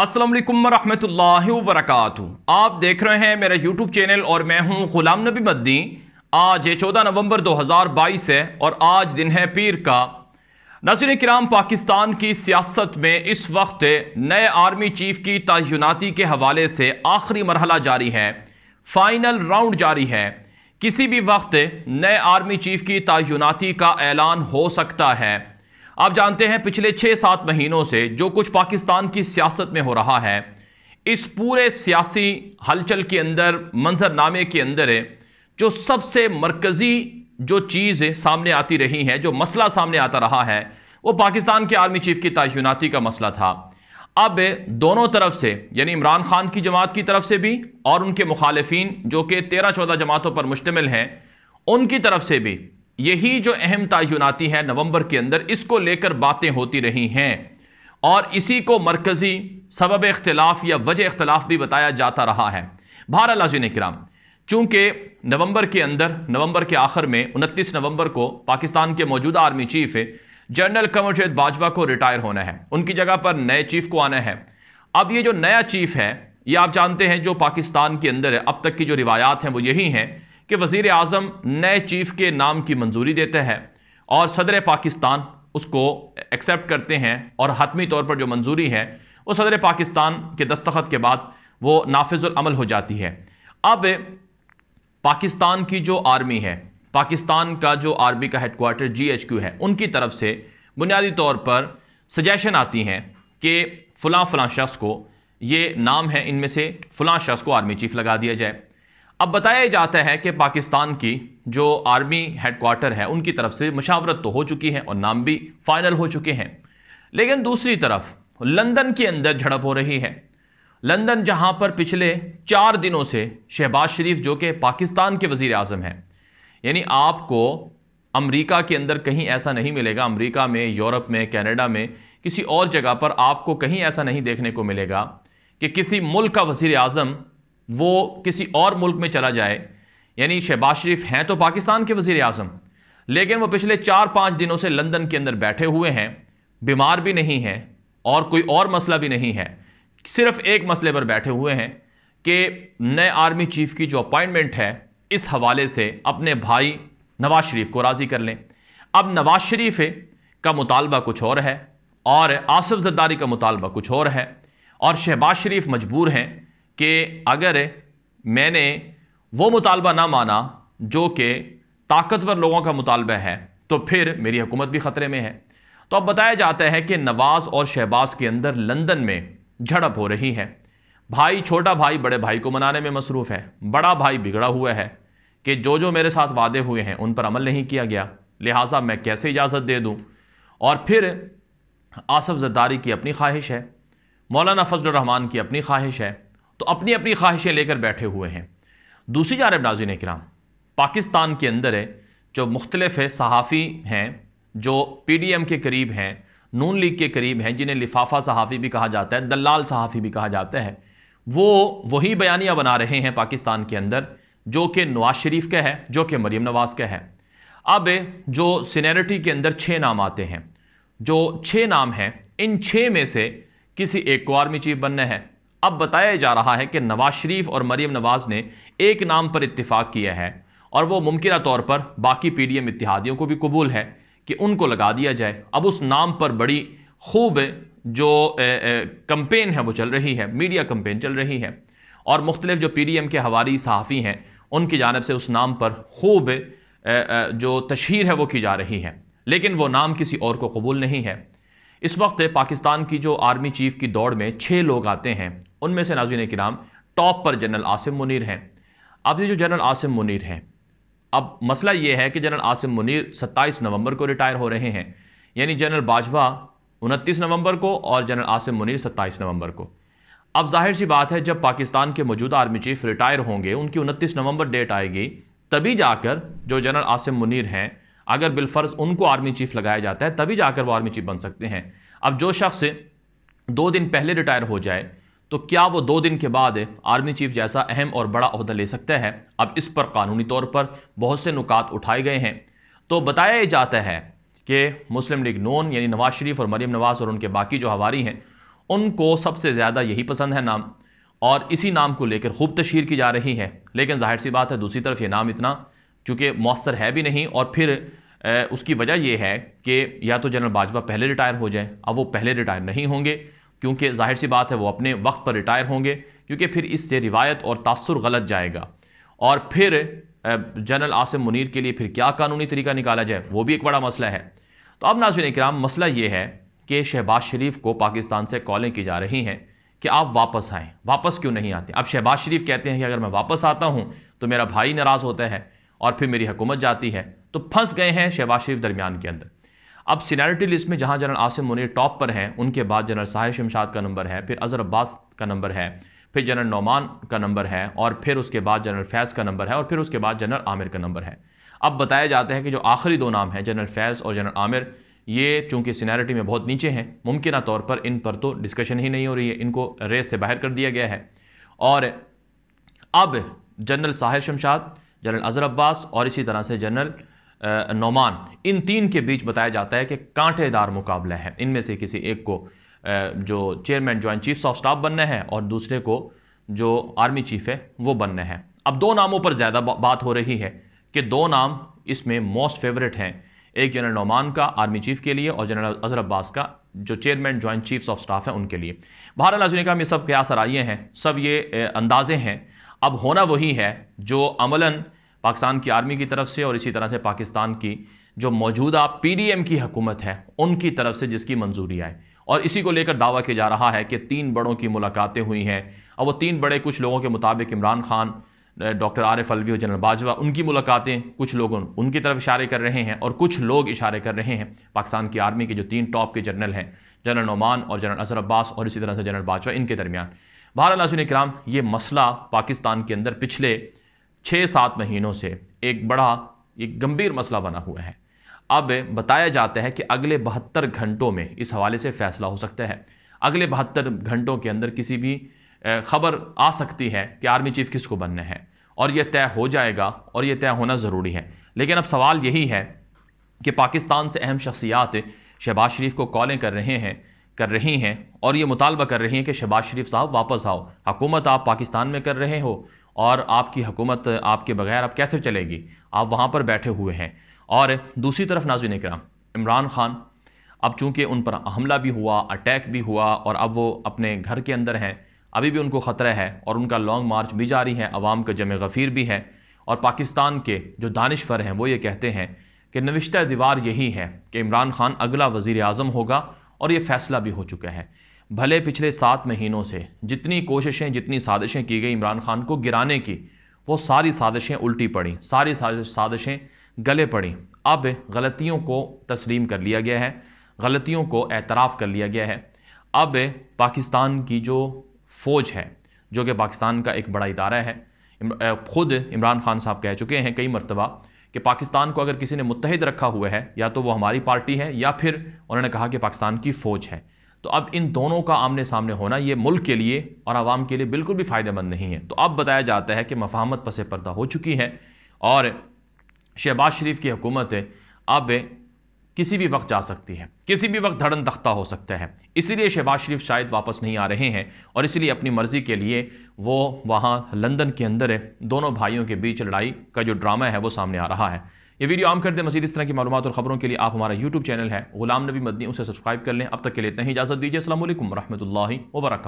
अस्सलाम वालेकुम रहमतुल्लाहि व आप देख रहे हैं मेरा यूट्यूब चैनल और मैं हूं गुलाम नबी मद्दी आज ये चौदह नवंबर 2022 है और आज दिन है पीर का नजर कराम पाकिस्तान की सियासत में इस वक्त नए आर्मी चीफ की तयनती के हवाले से आखिरी मरहला जारी है फाइनल राउंड जारी है किसी भी वक्त नए आर्मी चीफ की तयनती का ऐलान हो सकता है आप जानते हैं पिछले छः सात महीनों से जो कुछ पाकिस्तान की सियासत में हो रहा है इस पूरे सियासी हलचल के अंदर मंजरनामे के अंदर है जो सबसे मरकज़ी जो चीज़ सामने आती रही हैं जो मसला सामने आता रहा है वो पाकिस्तान के आर्मी चीफ की तयनती का मसला था अब दोनों तरफ से यानी इमरान खान की जमात की तरफ से भी और उनके मुखालफी जो कि तेरह चौदह जमातों पर मुश्तमिल हैं उनकी तरफ से भी यही जो अहम तयनती है नवंबर के अंदर इसको लेकर बातें होती रही हैं और इसी को मरकज़ी सबब इख्तलाफ या वजह इख्तलाफ भी बताया जाता रहा है बहर लाजिन कराम चूँकि नवंबर के अंदर नवंबर के आखिर में उनतीस नवंबर को पाकिस्तान के मौजूदा army chief general Qamar Javed Bajwa को रिटायर होना है उनकी जगह पर नए चीफ को आना है अब ये जो नया चीफ है ये आप जानते हैं जो पाकिस्तान के अंदर है अब तक की जो रिवायात हैं वो यही हैं कि वजीर अजम नए चीफ के नाम की मंजूरी देते हैं और सदर पाकिस्तान उसको एक्सेप्ट करते हैं और हतमी तौर पर जो मंजूरी है वो सदर पाकिस्तान के दस्तखत के बाद वो नाफिजुलमल हो जाती है अब पाकिस्तान की जो आर्मी है पाकिस्तान का जो आर्मी का हेडकोार्टर जी एच क्यू है उनकी तरफ से बुनियादी तौर पर सजेशन आती हैं कि फ़लाँ फ़लाँ शख्स को ये नाम है इनमें से फ़लाँ शख्स को आर्मी चीफ़ लगा दिया जाए अब बताया जाता है कि पाकिस्तान की जो आर्मी हेडक्वार्टर है उनकी तरफ से मशावरत तो हो चुकी है और नाम भी फाइनल हो चुके हैं लेकिन दूसरी तरफ लंदन के अंदर झड़प हो रही है लंदन जहां पर पिछले चार दिनों से शहबाज शरीफ जो कि पाकिस्तान के वजीर अजम हैं यानी आपको अमेरिका के अंदर कहीं ऐसा नहीं मिलेगा अमेरिका में यूरोप में कनाडा में किसी और जगह पर आपको कहीं ऐसा नहीं देखने को मिलेगा कि किसी मुल्क का वजीर अजम वो किसी और मुल्क में चला जाए यानी शहबाज शरीफ हैं तो पाकिस्तान के वज़ी अजम लेकिन वो पिछले चार पाँच दिनों से लंदन के अंदर बैठे हुए हैं बीमार भी नहीं हैं और कोई और मसला भी नहीं है सिर्फ एक मसले पर बैठे हुए हैं कि नए आर्मी चीफ की जो अपॉइंटमेंट है इस हवाले से अपने भाई नवाज शरीफ को राज़ी कर लें अब नवाज शरीफ का मुतालबा कुछ और है और आसफ जरदारी का मुतालबा कुछ और है और शहबाज शरीफ मजबूर हैं कि अगर मैंने वो मुतालबा ना माना जो कि ताकतवर लोगों का मुतालबा है तो फिर मेरी हुकूमत भी ख़तरे में है तो अब बताया जाता है कि नवाज़ और शहबाज के अंदर लंदन में झड़प हो रही है भाई छोटा भाई बड़े भाई को मनाने में मसरूफ़ है बड़ा भाई बिगड़ा हुआ है कि जो जो मेरे साथ वादे हुए हैं उन पर अमल नहीं किया गया लिहाजा मैं कैसे इजाज़त दे दूँ और फिर आसफ़ जद्दारी की अपनी ख्वाहिश है मौलाना फजल रहमान की अपनी ख्वाहिश है तो अपनी अपनी ख्वाहिशें लेकर बैठे हुए हैं दूसरी जानब नाजिन कराम पाकिस्तान के अंदर है जो मुख्तलफ़ है सहाफ़ी हैं जो पी डी एम के करीब हैं नून लीग के करीब हैं जिन्हें लिफाफा सहाफ़ी भी कहा जाता है दलाल सहाफ़ी भी कहा जाता है वो वही बयानियाँ बना रहे हैं पाकिस्तान के अंदर जो कि नवाज शरीफ का है जो कि मरीम नवाज़ का है अब जो सीनरिटी के अंदर छः नाम आते हैं जो छः नाम हैं इन छः में से किसी एक को आर्मी चीफ बनना है अब बताया जा रहा है कि नवाज शरीफ और मरीम नवाज ने एक नाम पर इतफाक़ किया है और वो मुमकिन तौर पर बाकी पी डी एम इतिहादियों को भी कबूल है कि उनको लगा दिया जाए अब उस नाम पर बड़ी खूब जो कम्पेन है वो चल रही है मीडिया कंपेन चल रही है और मुख्तलिफ जो पी डी एम के हवारी सहाफ़ी हैं उनकी जानब से उस नाम पर खूब जो तशहर है वो की जा रही है लेकिन वो नाम किसी और को कबूल नहीं है इस वक्त पाकिस्तान की जो आर्मी चीफ की दौड़ में छः लोग आते हैं उनमें से नाजीन के नाम टॉप पर जनरल आसिम मुनीर हैं अब ये जो जनरल आसिम मुनीर हैं अब मसला ये है कि जनरल आसिम मुनीर 27 नवंबर को रिटायर हो रहे हैं यानी जनरल बाजवा 29 नवंबर को और जनरल आसिम मुनीर 27 नवंबर को अब जाहिर सी बात है जब पाकिस्तान के मौजूदा आर्मी चीफ रिटायर होंगे उनकी 29 नवंबर डेट आएगी तभी जाकर जो जनरल आसिम मुनीर हैं अगर बिलफर्ज उनको आर्मी चीफ लगाया जाता है तभी जाकर वो आर्मी चीफ बन सकते हैं अब जो शख्स दो दिन पहले रिटायर हो जाए तो क्या वो दो दिन के बाद आर्मी चीफ जैसा अहम और बड़ा अहदा ले सकता है अब इस पर कानूनी तौर पर बहुत से नुकात उठाए गए हैं तो बताया जाता है कि मुस्लिम लीग नोन यानी नवाज शरीफ और मरीम नवाज और उनके बाकी जो हवारी हैं उनको सबसे ज़्यादा यही पसंद है नाम और इसी नाम को लेकर खूब तशहर की जा रही है लेकिन जाहिर सी बात है दूसरी तरफ ये नाम इतना चूँकि मौसर है भी नहीं और फिर उसकी वजह यह है कि या तो जनरल बाजवा पहले रिटायर हो जाए अब वो पहले रिटायर नहीं होंगे क्योंकि जाहिर सी बात है वो अपने वक्त पर रिटायर होंगे क्योंकि फिर इससे रिवायत और तासर गलत जाएगा और फिर जनरल आसिम मुनीर के लिए फिर क्या कानूनी तरीका निकाला जाए वो भी एक बड़ा मसला है तो अब नाजिन कराम मसला ये है कि शहबाज शरीफ को पाकिस्तान से कॉलें की जा रही हैं कि आप वापस आएँ वापस क्यों नहीं आते अब शहबाज शरीफ कहते हैं कि अगर मैं वापस आता हूँ तो मेरा भाई नाराज़ होता है और फिर मेरी हुकूमत जाती है तो फंस गए हैं शहबाज शरीफ दरमियान के अंदर अब सीनारिटी लिस्ट में जहां जनरल आसिम मुनीर टॉप पर हैं उनके बाद जनरल साहिर शमशाद का नंबर है फिर अजहर अब्बास का नंबर है फिर जनरल नौमान का नंबर है और फिर उसके बाद जनरल फैज़ का नंबर है और फिर उसके बाद जनरल आमिर का नंबर है अब बताया जाता है कि जो आखिरी दो नाम हैं जनरल फैज़ और जनरल आमिर ये चूंकि सीनियरिटी में बहुत नीचे हैं मुमकिन तौर पर इन पर तो डिस्कशन ही नहीं हो रही है इनको रेस से बाहर कर दिया गया है और अब जनरल साहिर शमशाद जनरल अजहर अब्बास और इसी तरह से जनरल नौमान इन तीन के बीच बताया जाता है कि कांटेदार मुकाबला है इनमें से किसी एक को जो chairman joint chiefs of staff बनने हैं और दूसरे को जो आर्मी चीफ है वो बनने हैं अब दो नामों पर ज़्यादा बात हो रही है कि दो नाम इसमें मोस्ट फेवरेट हैं एक जनरल नौमान का आर्मी चीफ के लिए और जनरल अजहर अब्बास का जो chairman joint chiefs of staff हैं उनके लिए बहरहाल नाजुल का सब क्या सराइए हैं सब ये अंदाजे हैं अब होना वही है जो अमला पाकिस्तान की आर्मी की तरफ से और इसी तरह से पाकिस्तान की जो मौजूदा पीडीएम की हुकूमत है उनकी तरफ से जिसकी मंजूरी आए और इसी को लेकर दावा किया जा रहा है कि तीन बड़ों की मुलाकातें हुई हैं और वो तीन बड़े कुछ लोगों के मुताबिक इमरान खान डॉक्टर आर एफ़ अलवी और जनरल बाजवा उनकी मुलाकातें कुछ लोग उनकी तरफ इशारे कर रहे हैं और कुछ लोग इशारे कर रहे हैं पाकिस्तान की आर्मी के जो तीन टॉप के जनरल हैं जनरल नौमान और जनरल अजहर अब्बास और इसी तरह से जनरल बाजवा इनके दरमियान बहर नासिन कराम ये मसला पाकिस्तान के अंदर पिछले छः सात महीनों से एक बड़ा एक गंभीर मसला बना हुआ है अब बताया जाता है कि अगले बहत्तर घंटों में इस हवाले से फैसला हो सकता है अगले बहत्तर घंटों के अंदर किसी भी खबर आ सकती है कि आर्मी चीफ किसको बनना है और यह तय हो जाएगा और यह तय होना ज़रूरी है लेकिन अब सवाल यही है कि पाकिस्तान से अहम शख्सियात शहबाज शरीफ को कॉलें कर रहे हैं कर रही हैं और ये मुतालबा कर रही हैं कि शहबाज शरीफ साहब वापस आओ हकूमत आप पाकिस्तान में कर रहे हो और आपकी हुकूमत आपके बगैर अब कैसे चलेगी आप वहाँ पर बैठे हुए हैं और दूसरी तरफ नाजिन कराम इमरान खान अब चूँकि उन पर हमला भी हुआ अटैक भी हुआ और अब वो अपने घर के अंदर हैं अभी भी उनको ख़तरा है और उनका लॉन्ग मार्च भी जारी है अवाम का जम गफ़ीर भी है और पाकिस्तान के जो दानश्वर हैं वो ये कहते हैं कि नविश्ता दीवार यही है कि इमरान खान अगला वज़ी अजम होगा और ये फ़ैसला भी हो चुका है भले पिछले सात महीनों से जितनी कोशिशें जितनी साजिशें की गई इमरान खान को गिराने की वो सारी साजिशें उल्टी पड़ी सारी साजिशें गले पड़ी अब गलतियों को तस्लीम कर लिया गया है गलतियों को एतराफ़ कर लिया गया है अब पाकिस्तान की जो फ़ौज है जो कि पाकिस्तान का एक बड़ा इदारा है ख़ुद इमरान खान साहब कह चुके हैं कई मरतबा कि पाकिस्तान को अगर किसी ने मुतहद रखा हुआ है या तो वो हमारी पार्टी है या फिर उन्होंने कहा कि पाकिस्तान की फ़ौज है तो अब इन दोनों का आमने सामने होना ये मुल्क के लिए और आवाम के लिए बिल्कुल भी फ़ायदेमंद नहीं है तो अब बताया जाता है कि मफाहमत पसे पर्दा हो चुकी है और शहबाज शरीफ की हुकूमत अब किसी भी वक्त जा सकती है किसी भी वक्त धड़न तख्ता हो सकता है इसीलिए शहबाज शरीफ शायद वापस नहीं आ रहे हैं और इसीलिए अपनी मर्ज़ी के लिए वो वहाँ लंदन के अंदर दोनों भाइयों के बीच लड़ाई का जो ड्रामा है वो सामने आ रहा है ये वीडियो आम करते मजीद इस तरह की मालूम और खबरों के लिए आप हमारा यूट्यूब चैनल है गुलाम नबी मदनी उसे सब्सक्राइब कर लें अब तक के लिए इतना ही इजाजत दीजिए असल वरहमल वर्क